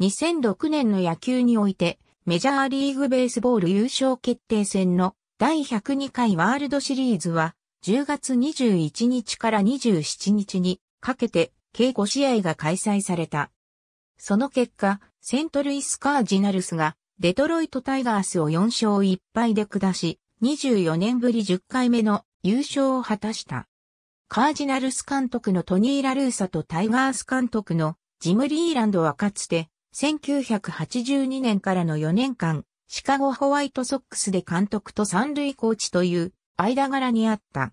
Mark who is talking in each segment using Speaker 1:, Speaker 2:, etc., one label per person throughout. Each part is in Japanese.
Speaker 1: 2006年の野球において、メジャーリーグベースボール優勝決定戦の第102回ワールドシリーズは、10月21日から27日にかけて計5試合が開催された。その結果、セントルイスカージナルスがデトロイトタイガースを4勝1敗で下し、24年ぶり10回目の優勝を果たした。カージナルス監督のトニー・ラルーサとタイガース監督のジム・リーランドはかつて1982年からの4年間、シカゴホワイトソックスで監督と三塁コーチという間柄にあった。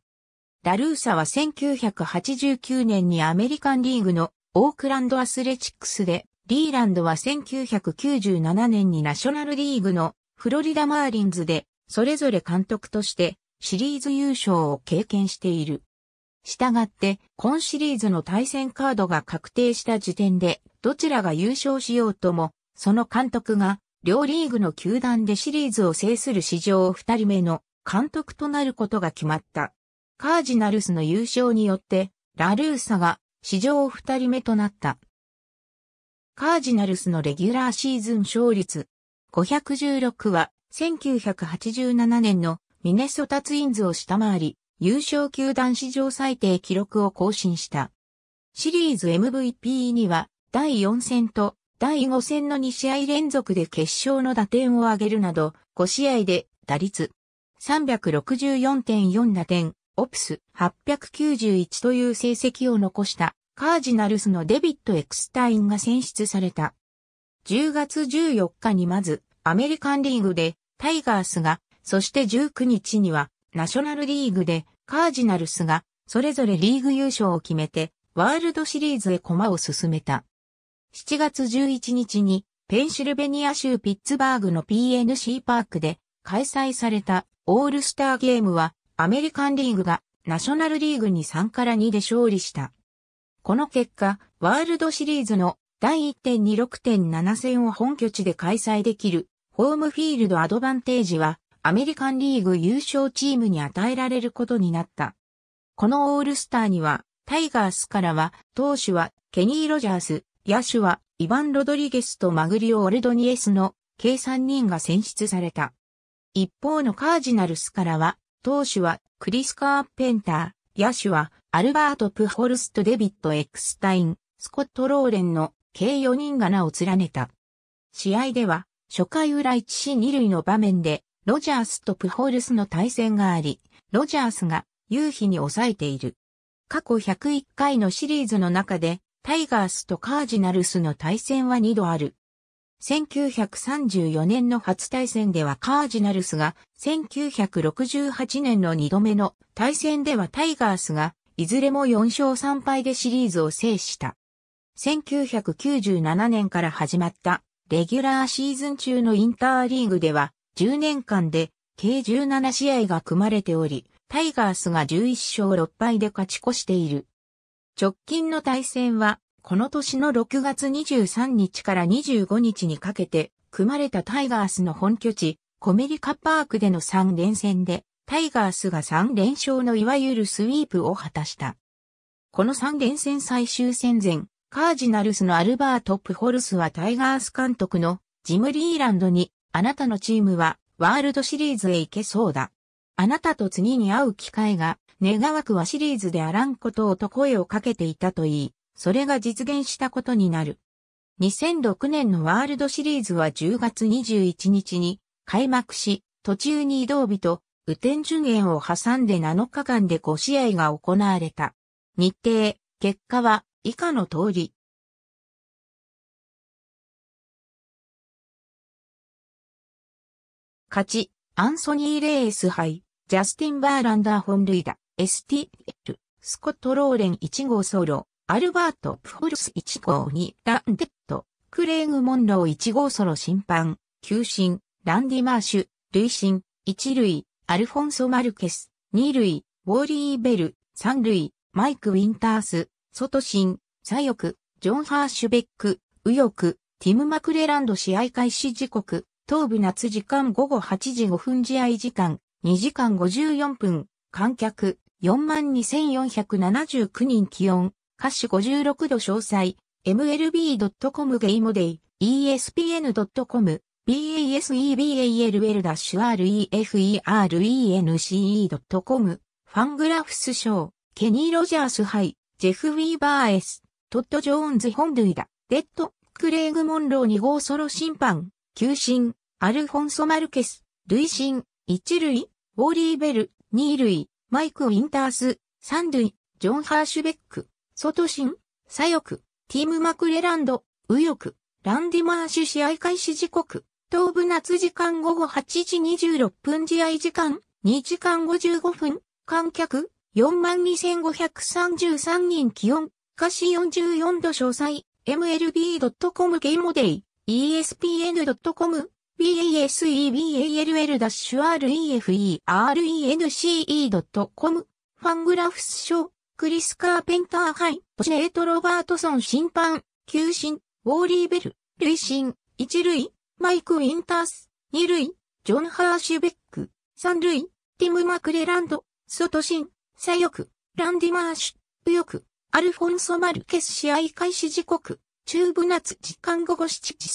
Speaker 1: ラルーサは1989年にアメリカンリーグのオークランドアスレチックスで、リーランドは1997年にナショナルリーグのフロリダマーリンズで、それぞれ監督としてシリーズ優勝を経験している。したがって、今シリーズの対戦カードが確定した時点で、どちらが優勝しようとも、その監督が、両リーグの球団でシリーズを制する史上二人目の監督となることが決まった。カージナルスの優勝によって、ラルーサが史上二人目となった。カージナルスのレギュラーシーズン勝率516は1987年のミネソタツインズを下回り、優勝球団史上最低記録を更新した。シリーズ MVP には第4戦と第5戦の2試合連続で決勝の打点を挙げるなど、5試合で打率364.4打点、オプス891という成績を残したカージナルスのデビット・エクスタインが選出された。10月14日にまずアメリカンリーグでタイガースが、そして19日にはナショナルリーグでカージナルスがそれぞれリーグ優勝を決めてワールドシリーズへ駒を進めた。7月11日にペンシルベニア州ピッツバーグの PNC パークで開催されたオールスターゲームはアメリカンリーグがナショナルリーグに3から2で勝利した。この結果、ワールドシリーズの第1.26.7戦を本拠地で開催できるホームフィールドアドバンテージはアメリカンリーグ優勝チームに与えられることになった。このオールスターには、タイガースからは、投手はケニー・ロジャース、野手はイヴァン・ロドリゲスとマグリオ・オルドニエスの計3人が選出された。一方のカージナルスからは、投手はクリス・カーペンター、野手はアルバート・プホルスト・デビット・エクスタイン、スコット・ローレンの計4人が名を連ねた。試合では、初回裏1死2塁の場面で、ロジャースとプホールスの対戦があり、ロジャースが夕日に抑えている。過去101回のシリーズの中で、タイガースとカージナルスの対戦は2度ある。1934年の初対戦ではカージナルスが、1968年の2度目の対戦ではタイガースが、いずれも4勝3敗でシリーズを制した。1997年から始まったレギュラーシーズン中のインターリーグでは、10年間で計17試合が組まれており、タイガースが11勝6敗で勝ち越している。直近の対戦は、この年の6月23日から25日にかけて、組まれたタイガースの本拠地、コメリカパークでの3連戦で、タイガースが3連勝のいわゆるスイープを果たした。この3連戦最終戦前、カージナルスのアルバート・プホルスはタイガース監督のジム・リーランドにあなたのチームはワールドシリーズへ行けそうだ。あなたと次に会う機会が願わくはシリーズであらんことをと声をかけていたといい、それが実現したことになる。2006年のワールドシリーズは10月21日に開幕し、途中に移動日と雨天順延を挟んで7日間で5試合が行われた。日程、結果は以下の通り。勝ち、アンソニー・レース杯、ジャスティン・バーランダー本塁打、STL、スコット・ローレン1号ソロ、アルバート・プホルス1号にランデット、クレイグ・モンロー1号ソロ審判、球審、ランディ・マーシュ、累審、1塁、アルフォンソ・マルケス、2塁、ウォーリー・ベル、3塁、マイク・ウィンタース、外審、左翼、ジョン・ハーシュベック、右翼、ティム・マクレランド試合開始時刻、東部夏時間午後8時5分試合時間、2時間54分、観客、42,479人気温、歌手56度詳細、mlb.com ゲイモデイ、espn.com、baseball-referen.com e c、ファングラフス賞、ケニー・ロジャース杯、ジェフ・ウィーバーエス、トッド・ジョーンズ本塁打、デッド、クレイグ・モンロー2号ソロ審判、球審、アルフォンソ・マルケス、類心、一塁、ウォーリー・ベル、二塁、マイク・ウィンタース、三塁、ジョン・ハーシュベック、ソトシン、左翼、ティーム・マクレランド、右翼、ランディ・マーシュ試合開始時刻、東部夏時間午後8時26分試合時間、2時間55分、観客、42,533人気温、歌詞44度詳細、mlb.com ゲームデイ、espn.com baseball-rene.com c ファングラフス賞、クリス・カーペンターハイ、ポシェート・ロバートソン審判、球審、ウォーリー・ベル、累審、一塁、マイク・ウィンタース、二塁、ジョン・ハーシュベック、三塁、ティム・マクレランド、ソトシン、左翼、ランディ・マーシュ、右翼、アルフォンソ・マルケス試合開始時刻、中部夏時間午後7時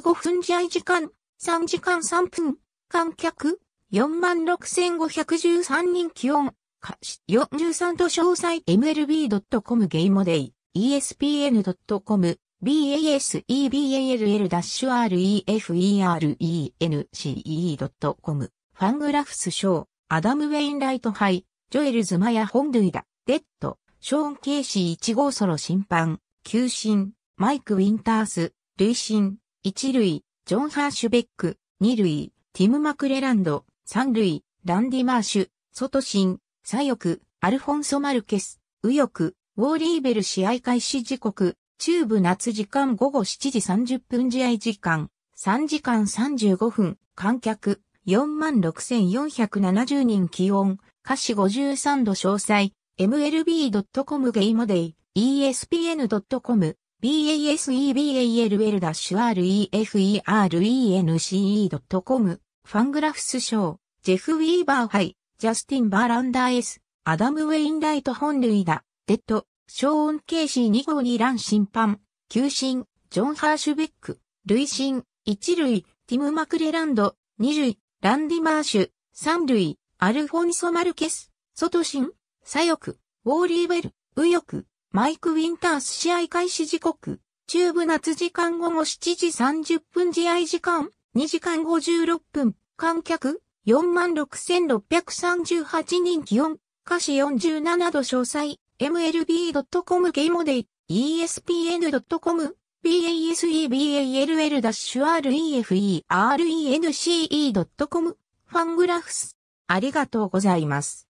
Speaker 1: 35分試合時間。3時間3分、観客、46,513人気温、歌詞43と詳細 mlb.com ゲイモデイ、espn.com、baseball-referen.ce.com、ファングラフスショー、アダム・ウェインライトハイ、ジョエルズ・マヤ・ホンドゥイダ、デッド、ショーン・ケイシー1号ソロ審判、球審、マイク・ウィンタース、累審、一塁、ジョン・ハーシュベック、二塁、ティム・マクレランド、三塁、ランディ・マーシュ、ソトシン、左翼、アルフォンソ・マルケス、右翼、ウォーリーベル試合開始時刻、中部夏時間午後7時30分試合時間、3時間35分、観客、46,470人気温、歌詞53度詳細、mlb.com ゲイモデイ、espn.com baseball-ref-erence.com、ファングラフス賞、ジェフ・ウィーバーハイ、ジャスティン・バーランダー S、アダム・ウェインライト本類だ、デッド、ショーン・ケーシー2号にラン審判、球審、ジョン・ハーシュベック、類審、一類、ティム・マクレランド、二類、ランディ・マーシュ、三類、アルフォンソ・マルケス、ソトシン、左翼、ウォーリー・ベル、右翼、マイク・ウィンタース試合開始時刻、中部夏時間午後7時30分試合時間、2時間56分、観客、46,638人気温、歌詞47度詳細、mlb.com ゲイモデイ、espn.com、baseball-refe-rence.com、ファングラフス。ありがとうございます。